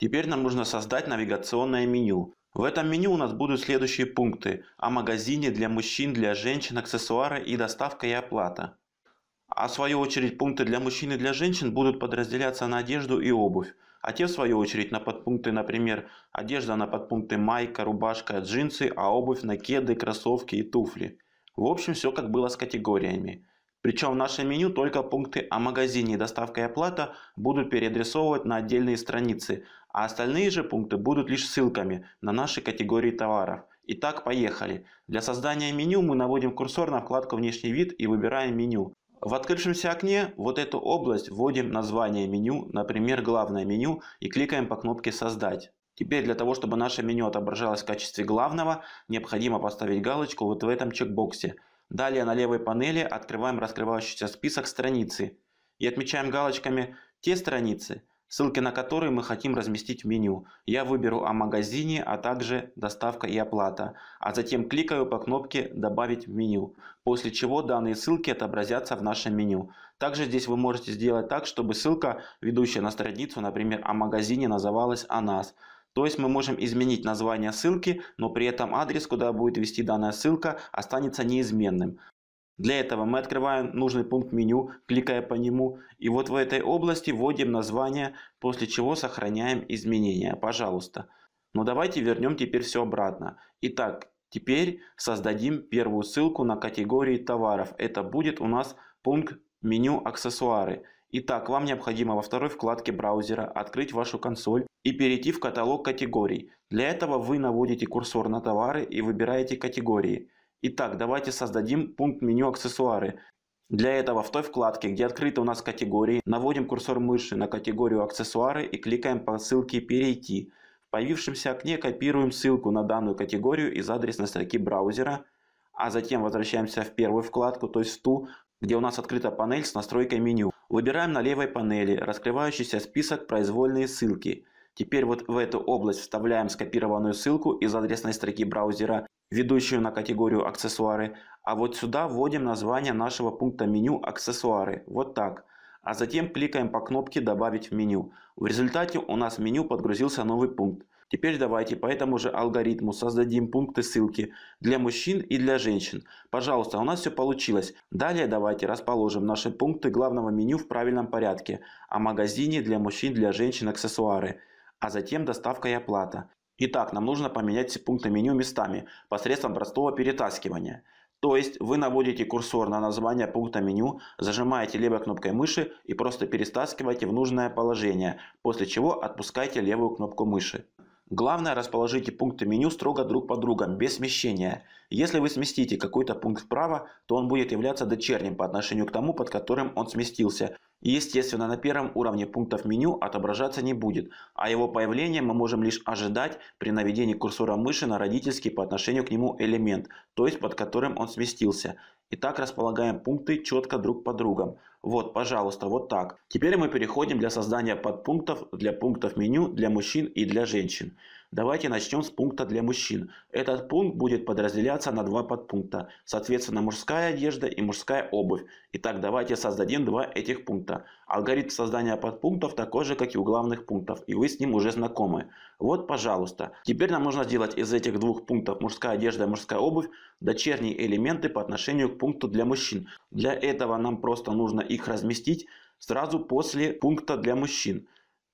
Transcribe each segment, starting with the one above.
Теперь нам нужно создать навигационное меню. В этом меню у нас будут следующие пункты. О магазине для мужчин, для женщин, аксессуары и доставка и оплата. А в свою очередь пункты для мужчин и для женщин будут подразделяться на одежду и обувь. А те в свою очередь на подпункты, например, одежда на подпункты майка, рубашка, джинсы, а обувь на кеды, кроссовки и туфли. В общем, все как было с категориями. Причем в нашем меню только пункты о магазине, доставка и оплата будут переадресовывать на отдельные страницы, а остальные же пункты будут лишь ссылками на наши категории товаров. Итак, поехали. Для создания меню мы наводим курсор на вкладку «Внешний вид» и выбираем меню. В открывшемся окне вот эту область вводим название меню, например, главное меню, и кликаем по кнопке «Создать». Теперь для того, чтобы наше меню отображалось в качестве главного, необходимо поставить галочку вот в этом чекбоксе – Далее на левой панели открываем раскрывающийся список страницы и отмечаем галочками те страницы, ссылки на которые мы хотим разместить в меню. Я выберу о магазине, а также доставка и оплата, а затем кликаю по кнопке «Добавить в меню», после чего данные ссылки отобразятся в нашем меню. Также здесь вы можете сделать так, чтобы ссылка, ведущая на страницу, например, о магазине, называлась «О нас». То есть мы можем изменить название ссылки, но при этом адрес, куда будет вести данная ссылка, останется неизменным. Для этого мы открываем нужный пункт меню, кликая по нему, и вот в этой области вводим название, после чего сохраняем изменения. Пожалуйста. Но давайте вернем теперь все обратно. Итак, теперь создадим первую ссылку на категории товаров. Это будет у нас пункт меню «Аксессуары». Итак, вам необходимо во второй вкладке браузера открыть вашу консоль и перейти в каталог категорий. Для этого вы наводите курсор на товары и выбираете категории. Итак, давайте создадим пункт меню «Аксессуары». Для этого в той вкладке, где открыты у нас категории, наводим курсор мыши на категорию «Аксессуары» и кликаем по ссылке «Перейти». В появившемся окне копируем ссылку на данную категорию из адресной строки браузера, а затем возвращаемся в первую вкладку, то есть в ту, где у нас открыта панель с настройкой меню. Выбираем на левой панели раскрывающийся список «Произвольные ссылки». Теперь вот в эту область вставляем скопированную ссылку из адресной строки браузера, ведущую на категорию «Аксессуары», а вот сюда вводим название нашего пункта меню «Аксессуары», вот так, а затем кликаем по кнопке «Добавить в меню». В результате у нас в меню подгрузился новый пункт. Теперь давайте по этому же алгоритму создадим пункты ссылки для мужчин и для женщин. Пожалуйста, у нас все получилось. Далее давайте расположим наши пункты главного меню в правильном порядке, о а магазине для мужчин, для женщин аксессуары а затем доставка и оплата. Итак, нам нужно поменять пункты меню местами посредством простого перетаскивания. То есть вы наводите курсор на название пункта меню, зажимаете левой кнопкой мыши и просто перетаскиваете в нужное положение, после чего отпускаете левую кнопку мыши. Главное, расположите пункты меню строго друг под другом, без смещения. Если вы сместите какой-то пункт вправо, то он будет являться дочерним по отношению к тому, под которым он сместился – естественно, на первом уровне пунктов меню отображаться не будет, а его появление мы можем лишь ожидать при наведении курсора мыши на родительский по отношению к нему элемент, то есть под которым он сместился. И так располагаем пункты четко друг под другом. Вот, пожалуйста, вот так. Теперь мы переходим для создания подпунктов для пунктов меню для мужчин и для женщин. Давайте начнем с пункта для мужчин. Этот пункт будет подразделяться на два подпункта. Соответственно, мужская одежда и мужская обувь. Итак, давайте создадим два этих пункта. Алгоритм создания подпунктов такой же, как и у главных пунктов, и вы с ним уже знакомы. Вот, пожалуйста. Теперь нам нужно сделать из этих двух пунктов мужская одежда и мужская обувь дочерние элементы по отношению к пункту для мужчин. Для этого нам просто нужно их разместить сразу после пункта для мужчин.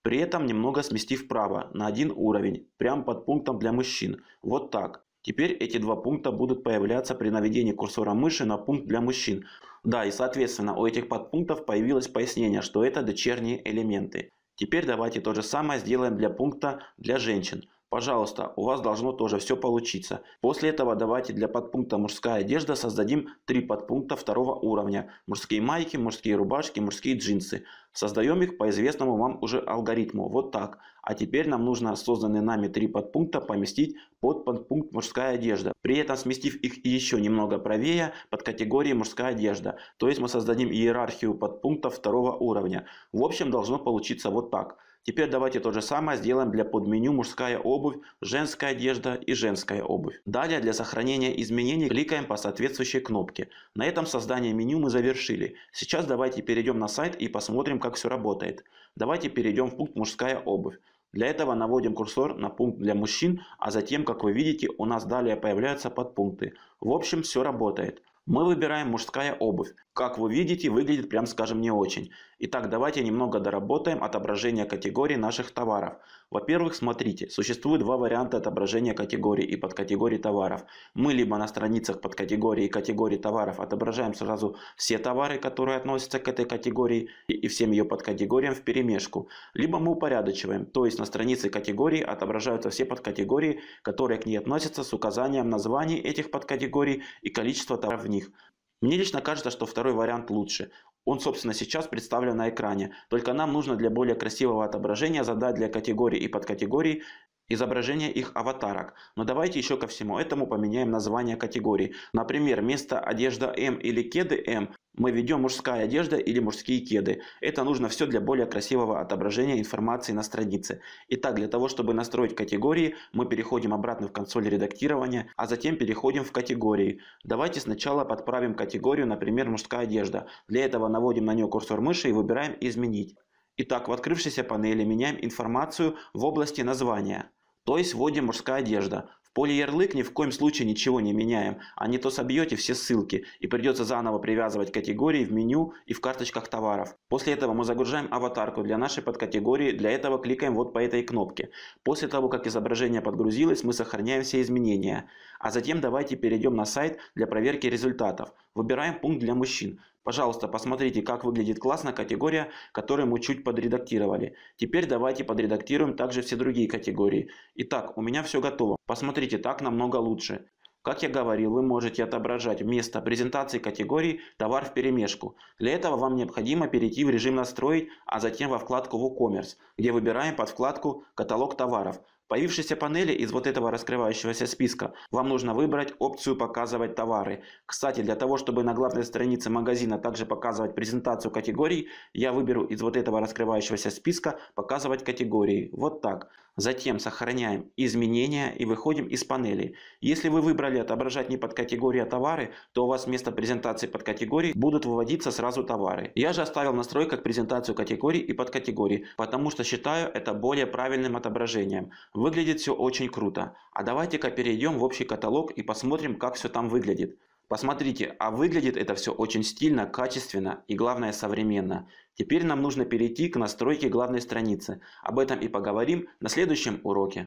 При этом немного сместив вправо, на один уровень, прямо под пунктом для мужчин. Вот так. Теперь эти два пункта будут появляться при наведении курсора мыши на пункт для мужчин. Да, и соответственно у этих подпунктов появилось пояснение, что это дочерние элементы. Теперь давайте то же самое сделаем для пункта для женщин. Пожалуйста, у вас должно тоже все получиться. После этого давайте для подпункта «Мужская одежда» создадим три подпункта второго уровня. Мужские майки, мужские рубашки, мужские джинсы. Создаем их по известному вам уже алгоритму. Вот так. А теперь нам нужно созданные нами три подпункта поместить под подпункт «Мужская одежда». При этом сместив их еще немного правее под категорией «Мужская одежда». То есть мы создадим иерархию подпунктов второго уровня. В общем, должно получиться вот так. Теперь давайте то же самое сделаем для подменю «Мужская обувь», «Женская одежда» и «Женская обувь». Далее для сохранения изменений кликаем по соответствующей кнопке. На этом создание меню мы завершили. Сейчас давайте перейдем на сайт и посмотрим, как все работает. Давайте перейдем в пункт «Мужская обувь». Для этого наводим курсор на пункт для мужчин, а затем, как вы видите, у нас далее появляются подпункты. В общем, все работает. Мы выбираем мужская обувь как вы видите, выглядит, прям скажем, не очень. Итак, давайте немного доработаем отображение категорий наших товаров. Во-первых, смотрите, существует два варианта отображения категорий и подкатегорий товаров. Мы либо на страницах подкатегории и категории товаров отображаем сразу все товары, которые относятся к этой категории и всем ее подкатегориям в перемешку. Либо мы упорядочиваем, то есть на странице категории отображаются все подкатегории, которые к ней относятся с указанием названий этих подкатегорий и количества товаров в них. Мне лично кажется, что второй вариант лучше. Он, собственно, сейчас представлен на экране, только нам нужно для более красивого отображения задать для категории и подкатегорий изображения их аватарок. Но давайте еще ко всему этому поменяем название категорий. Например, вместо одежда М или кеды М мы ведем мужская одежда или мужские кеды. Это нужно все для более красивого отображения информации на странице. Итак, для того, чтобы настроить категории, мы переходим обратно в консоль редактирования, а затем переходим в категории. Давайте сначала подправим категорию, например, мужская одежда. Для этого наводим на нее курсор мыши и выбираем «Изменить». Итак, в открывшейся панели меняем информацию в области названия. То есть вводим «Мужская одежда». В поле «Ярлык» ни в коем случае ничего не меняем, а не то собьете все ссылки и придется заново привязывать категории в меню и в карточках товаров. После этого мы загружаем аватарку для нашей подкатегории, для этого кликаем вот по этой кнопке. После того, как изображение подгрузилось, мы сохраняем все изменения. А затем давайте перейдем на сайт для проверки результатов. Выбираем пункт для мужчин. Пожалуйста, посмотрите, как выглядит классная категория, которую мы чуть подредактировали. Теперь давайте подредактируем также все другие категории. Итак, у меня все готово. Посмотрите, так намного лучше. Как я говорил, вы можете отображать вместо презентации категорий товар в перемешку. Для этого вам необходимо перейти в режим «Настроить», а затем во вкладку WooCommerce, где выбираем под вкладку «Каталог товаров» появившейся панели из вот этого раскрывающегося списка вам нужно выбрать опцию «Показывать товары». Кстати, для того, чтобы на главной странице магазина также показывать презентацию категорий, я выберу из вот этого раскрывающегося списка «Показывать категории». Вот так. Затем сохраняем изменения и выходим из панели. Если вы выбрали отображать не под категория а товары, то у вас вместо презентации под категории будут выводиться сразу товары. Я же оставил в настройках презентацию категорий и под подкатегорий, потому что считаю это более правильным отображением. Выглядит все очень круто. А давайте-ка перейдем в общий каталог и посмотрим, как все там выглядит. Посмотрите, а выглядит это все очень стильно, качественно и, главное, современно. Теперь нам нужно перейти к настройке главной страницы. Об этом и поговорим на следующем уроке.